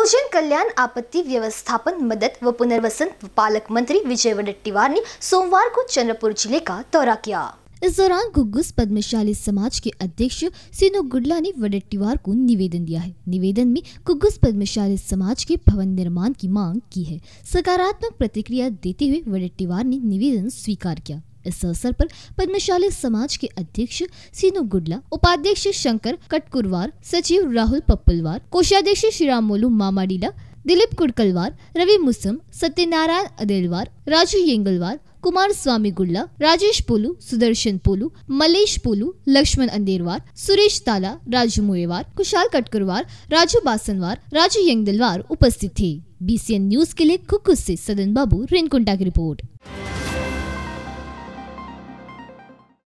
बहुजन कल्याण आपत्ति व्यवस्थापन मदद व पुनर्वसन पालक मंत्री विजय वडट्टीवार ने सोमवार को चंद्रपुर जिले का दौरा किया इस दौरान घुग्गुस पद्मशाली समाज के अध्यक्ष सीनो गुडला ने वडट्टीवार को निवेदन दिया है निवेदन में घुग्गुस पद्मशाली समाज के भवन निर्माण की मांग की है सकारात्मक प्रतिक्रिया देते हुए वडेट्टीवार ने निवेदन स्वीकार किया इस अवसर पर पद्मशाली समाज के अध्यक्ष सीनू गुडला उपाध्यक्ष शंकर कटकुरवार सचिव राहुल पप्पलवार कोषाध्यक्ष राम मोलू मामाडीला दिलीप कुडकलवार रवि मुसम सत्यनारायण अदेलवार राजू येंगलवार कुमार स्वामी गुडला राजेश पोलू सुदर्शन पोलू मलेश पोलू लक्ष्मण अंदेरवार सुरेश ताला राजू मुएवार कुशाल कटकुरवार राजू बासनवार राजू येंगदलवार उपस्थित थे बीसीएन न्यूज के लिए खुकुस से सदन बाबू रेनकुंटा की रिपोर्ट